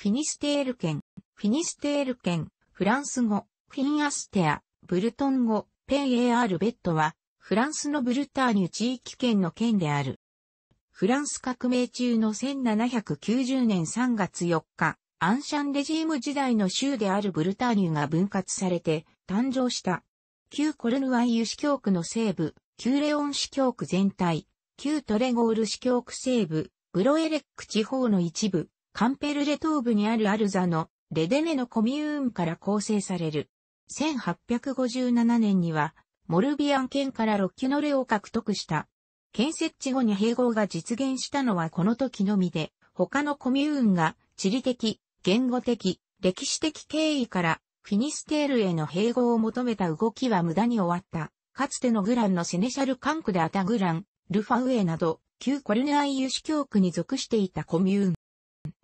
フィニステール県、フィニステール県、フランス語、フィンアステア、ブルトン語、ペンエアールベッドは、フランスのブルターニュ地域圏の県である。フランス革命中の1790年3月4日、アンシャンレジーム時代の州であるブルターニュが分割されて誕生した。旧コルヌワイユ市教区の西部、旧レオン市教区全体、旧トレゴール市教区西部、ブロエレック地方の一部、カンペルレ東部にあるアルザのレデネのコミューンから構成される。1857年には、モルビアン県からロッキュノレを獲得した。建設地後に併合が実現したのはこの時のみで、他のコミューンが地理的、言語的、歴史的経緯からフィニステールへの併合を求めた動きは無駄に終わった。かつてのグランのセネシャルンクでアタグラン、ルファウエなど、旧コルネアイユ市教区に属していたコミューン。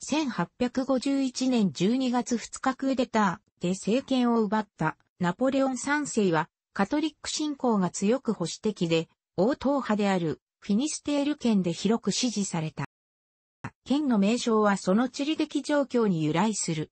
1851年12月2日クーデターで政権を奪ったナポレオン3世はカトリック信仰が強く保守的で、王党派であるフィニステール県で広く支持された。県の名称はその地理的状況に由来する。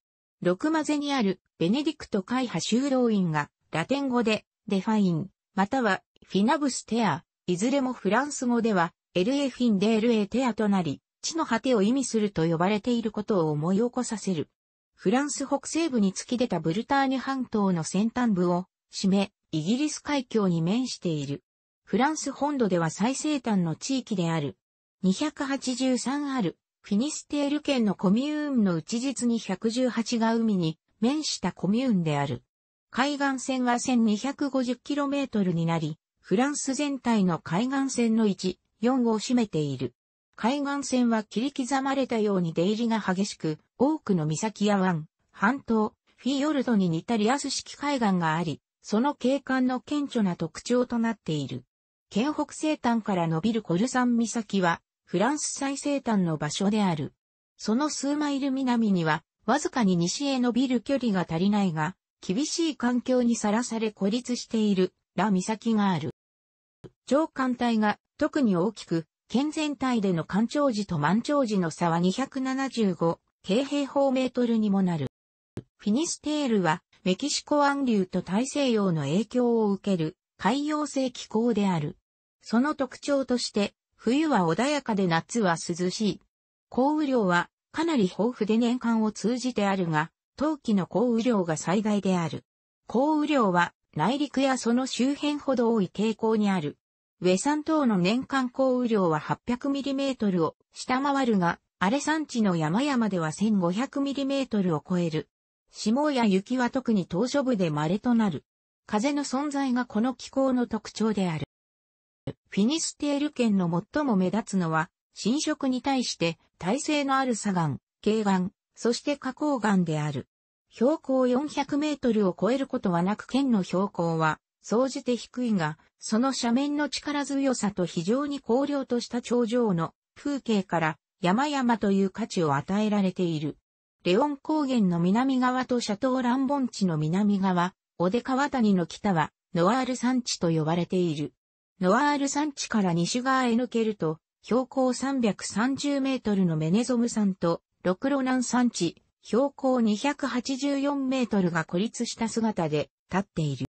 クマゼにあるベネディクト会派修道院がラテン語でデファイン、またはフィナブステア、いずれもフランス語ではエルエフィンデールエテアとなり、地の果てを意味すると呼ばれていることを思い起こさせる。フランス北西部に突き出たブルターニュ半島の先端部を、占め、イギリス海峡に面している。フランス本土では最西端の地域である。283ある、フィニステール県のコミューンのうち実に118が海に面したコミューンである。海岸線は 1250km になり、フランス全体の海岸線の1、4を占めている。海岸線は切り刻まれたように出入りが激しく、多くの岬や湾、半島、フィヨルドに似たリアス式海岸があり、その景観の顕著な特徴となっている。県北西端から伸びるコルサン岬は、フランス最西端の場所である。その数マイル南には、わずかに西へ伸びる距離が足りないが、厳しい環境にさらされ孤立している、ラ岬がある。上艦隊が特に大きく、県全体での干潮時と満潮時の差は275京平方メートルにもなる。フィニステールはメキシコ湾流と大西洋の影響を受ける海洋性気候である。その特徴として冬は穏やかで夏は涼しい。降雨量はかなり豊富で年間を通じてあるが、冬季の降雨量が最大である。降雨量は内陸やその周辺ほど多い傾向にある。ウェサン島の年間降雨量は 800mm を下回るが、アレ山地の山々では 1500mm を超える。霜や雪は特に島嶼部で稀となる。風の存在がこの気候の特徴である。フィニステール圏の最も目立つのは、侵食に対して耐性のある砂岩、軽岩、そして花崗岩である。標高400メートルを超えることはなく県の標高は総じて低いが、その斜面の力強さと非常に荒涼とした頂上の風景から山々という価値を与えられている。レオン高原の南側とシャトーラン盆地の南側、オデ川谷の北は、ノワール山地と呼ばれている。ノワール山地から西側へ抜けると、標高330メートルのメネゾム山と、ロクロナン山地、標高284メートルが孤立した姿で立っている。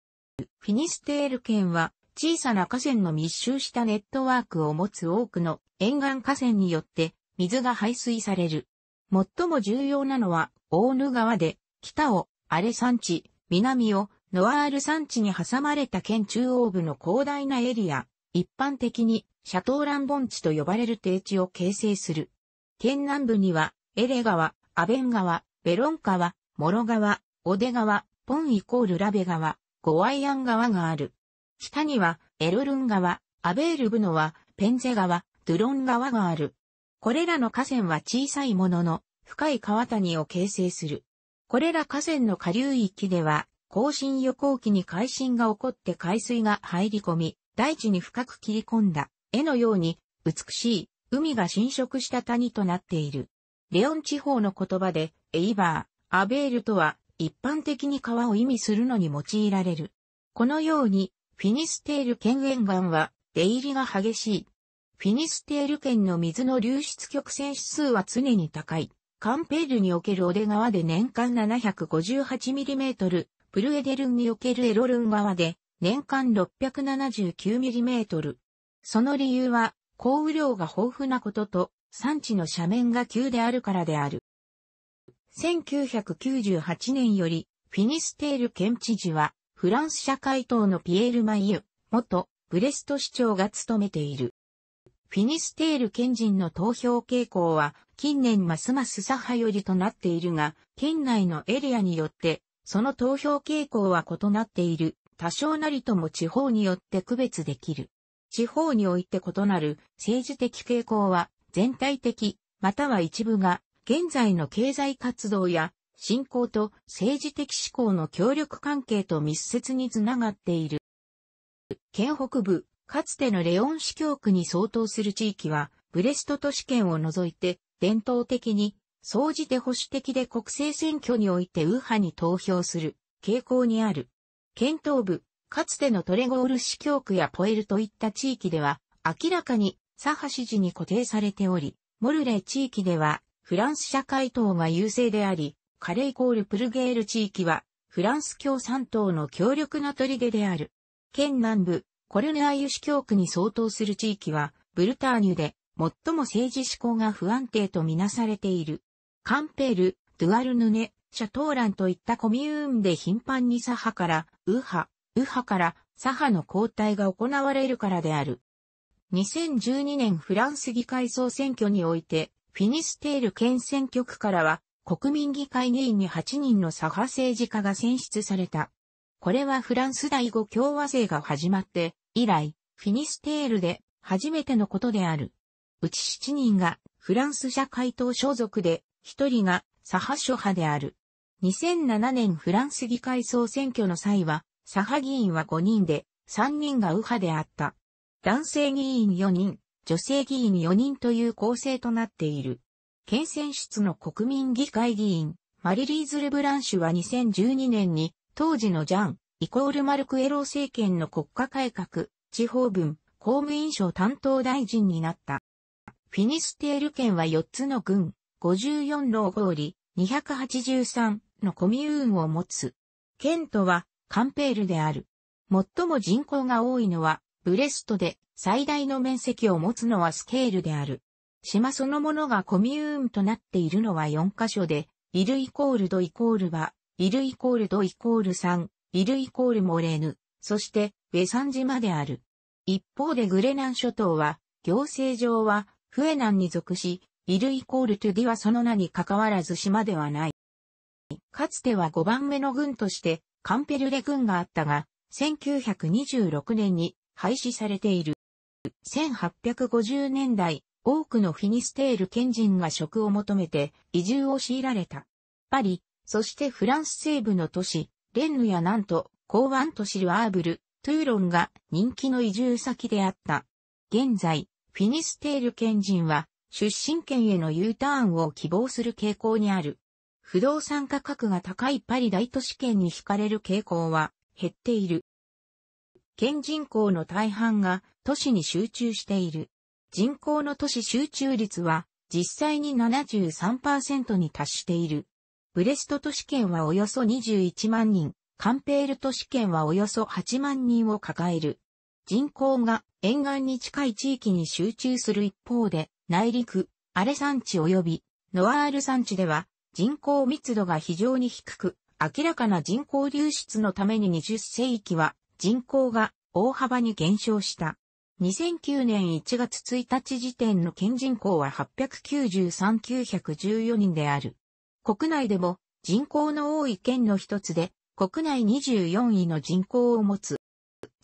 フィニステール県は小さな河川の密集したネットワークを持つ多くの沿岸河川によって水が排水される。最も重要なのはオーヌ川で北をアレ山地、南をノアール山地に挟まれた県中央部の広大なエリア、一般的にシャトーラン盆地と呼ばれる低地を形成する。県南部にはエレ川、アベン川、ベロン川、モロ川、オデ川、ポンイコールラベ川、ゴワイアン川がある。北には、エルルン川、アベールブノは、ペンゼ川、ドゥロン川がある。これらの河川は小さいものの、深い川谷を形成する。これら河川の下流域では、更新予行期に海進が起こって海水が入り込み、大地に深く切り込んだ、絵のように、美しい、海が浸食した谷となっている。レオン地方の言葉で、エイバー、アベールとは、一般的に川を意味するのに用いられる。このように、フィニステール県沿岸は、出入りが激しい。フィニステール県の水の流出曲線指数は常に高い。カンペールにおけるオデ川で年間 758mm、プルエデルンにおけるエロルン川で年間 679mm。その理由は、降雨量が豊富なことと、産地の斜面が急であるからである。1998年より、フィニステール県知事は、フランス社会党のピエール・マイユ、元、ブレスト市長が務めている。フィニステール県人の投票傾向は、近年ますます左派寄りとなっているが、県内のエリアによって、その投票傾向は異なっている。多少なりとも地方によって区別できる。地方において異なる政治的傾向は、全体的、または一部が現在の経済活動や信仰と政治的思考の協力関係と密接につながっている。県北部、かつてのレオン市教区に相当する地域は、ブレスト都市圏を除いて、伝統的に、総じて保守的で国政選挙において右派に投票する傾向にある。県東部、かつてのトレゴール市教区やポエルといった地域では、明らかに左派支持に固定されており、モルレ地域ではフランス社会党が優勢であり、カレイコールプルゲール地域は、フランス共産党の強力な砦である。県南部、コルネアユシ教区に相当する地域は、ブルターニュで、最も政治志向が不安定とみなされている。カンペール、ドゥアルヌネ、シャトーランといったコミューンで頻繁に左派から、右派、右派から左派の交代が行われるからである。2012年フランス議会総選挙において、フィニステール県選挙区からは、国民議会議員に8人の左派政治家が選出された。これはフランス第5共和制が始まって、以来、フィニステールで初めてのことである。うち7人がフランス社会党所属で、1人が左派諸派である。2007年フランス議会総選挙の際は、左派議員は5人で、3人が右派であった。男性議員4人、女性議員4人という構成となっている。県選出の国民議会議員、マリリーズ・ルブランシュは2012年に、当時のジャン、イコールマルクエロー政権の国家改革、地方分、公務員省担当大臣になった。フィニステール県は4つの郡、54老合理、283のコミューンを持つ。県とはカンペールである。最も人口が多いのはブレストで最大の面積を持つのはスケールである。島そのものがコミューンとなっているのは4箇所で、イルイコールドイコールは、イルイコールドイコール3、イルイコールモレーヌ、そして、ウェサン島である。一方でグレナン諸島は、行政上は、フエナンに属し、イルイコールトゥディはその名に関わらず島ではない。かつては5番目の軍として、カンペルレ軍があったが、1926年に廃止されている。1850年代、多くのフィニステール県人が職を求めて移住を強いられた。パリ、そしてフランス西部の都市、レンヌやなんと、港湾都市ルアーブル、トゥーロンが人気の移住先であった。現在、フィニステール県人は出身県への U ターンを希望する傾向にある。不動産価格が高いパリ大都市圏に惹かれる傾向は減っている。県人口の大半が都市に集中している。人口の都市集中率は実際に73%に達している。ブレスト都市圏はおよそ21万人、カンペール都市圏はおよそ8万人を抱える。人口が沿岸に近い地域に集中する一方で、内陸、アレ山地及びノアール山地では人口密度が非常に低く、明らかな人口流出のために20世紀は人口が大幅に減少した。2009年1月1日時点の県人口は893,914人である。国内でも人口の多い県の一つで、国内24位の人口を持つ。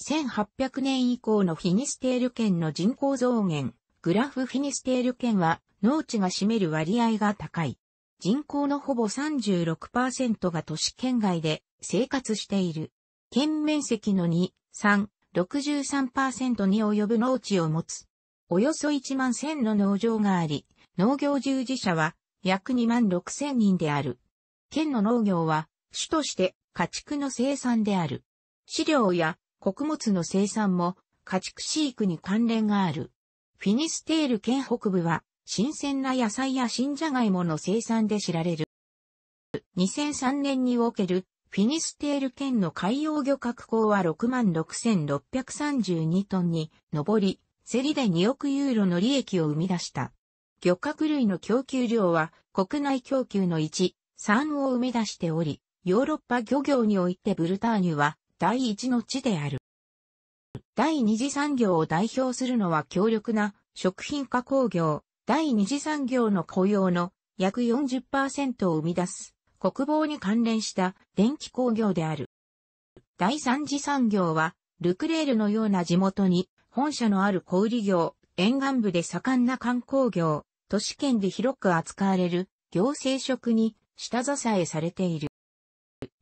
1800年以降のフィニステール県の人口増減、グラフフィニステール県は農地が占める割合が高い。人口のほぼ36%が都市圏外で生活している。県面積の2、3、63%に及ぶ農地を持つ。およそ1万1000の農場があり、農業従事者は約2万6000人である。県の農業は主として家畜の生産である。飼料や穀物の生産も家畜飼育に関連がある。フィニステール県北部は新鮮な野菜や新じゃがいもの生産で知られる。2003年におけるフィニステール県の海洋漁獲港は66,632トンに上り、競りで2億ユーロの利益を生み出した。漁獲類の供給量は国内供給の1、3を生み出しており、ヨーロッパ漁業においてブルターニュは第一の地である。第二次産業を代表するのは強力な食品加工業、第二次産業の雇用の約40%を生み出す国防に関連した電気工業である。第三次産業は、ルクレールのような地元に本社のある小売業、沿岸部で盛んな観光業、都市圏で広く扱われる行政職に下支えされている。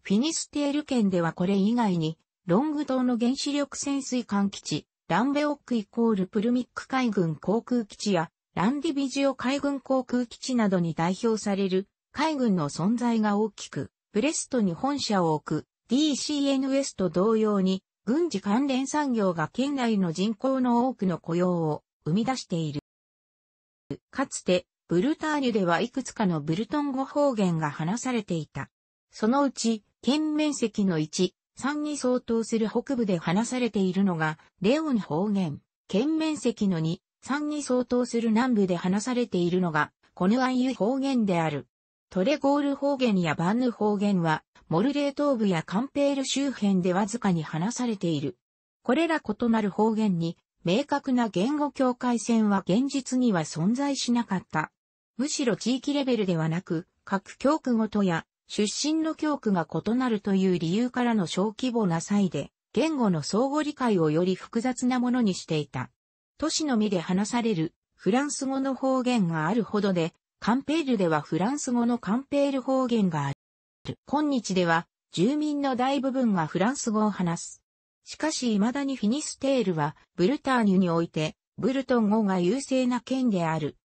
フィニステール県ではこれ以外に、ロング島の原子力潜水艦基地、ランベオックイコールプルミック海軍航空基地や、ランディビジオ海軍航空基地などに代表される海軍の存在が大きく、ブレストに本社を置く DCNS と同様に、軍事関連産業が県内の人口の多くの雇用を生み出している。かつて、ブルターニュではいくつかのブルトン語方言が話されていた。そのうち、県面積の1、3に相当する北部で話されているのが、レオン方言。県面積の2、3に相当する南部で話されているのが、コヌアイユ方言である。トレゴール方言やバンヌ方言は、モルレー東部やカンペール周辺でわずかに話されている。これら異なる方言に、明確な言語境界線は現実には存在しなかった。むしろ地域レベルではなく、各教区ごとや出身の教区が異なるという理由からの小規模な際で、言語の相互理解をより複雑なものにしていた。都市のみで話されるフランス語の方言があるほどで、カンペールではフランス語のカンペール方言がある。今日では、住民の大部分がフランス語を話す。しかし未だにフィニステールは、ブルターニュにおいて、ブルトン語が優勢な県である。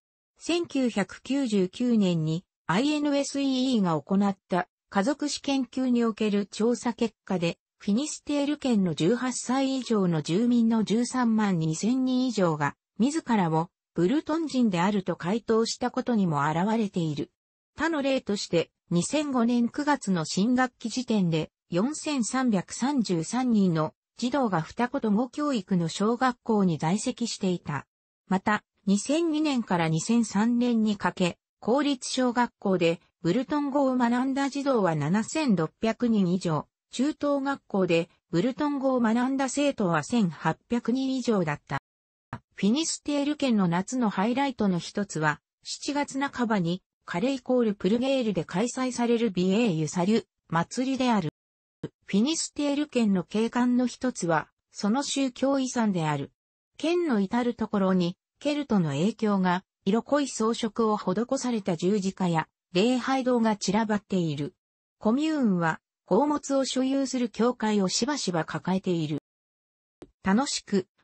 1999年に INSEE が行った家族史研究における調査結果で、フィニステール県の18歳以上の住民の13万2000人以上が、自らをブルトン人であると回答したことにも現れている。他の例として、2005年9月の新学期時点で、4333人の児童が二言語教育の小学校に在籍していた。また、2002年から2003年にかけ、公立小学校でブルトン語を学んだ児童は7600人以上、中等学校でブルトン語を学んだ生徒は1800人以上だった。フィニステール県の夏のハイライトの一つは、7月半ばにカレイコールプルゲールで開催される BA ユサリュ、祭りである。フィニステール県の景観の一つは、その宗教遺産である。県の至るところに、ケルトの影響が、色濃い装飾を施された十字架や、礼拝堂が散らばっている。コミューンは、宝物を所有する教会をしばしば抱えている。楽しく、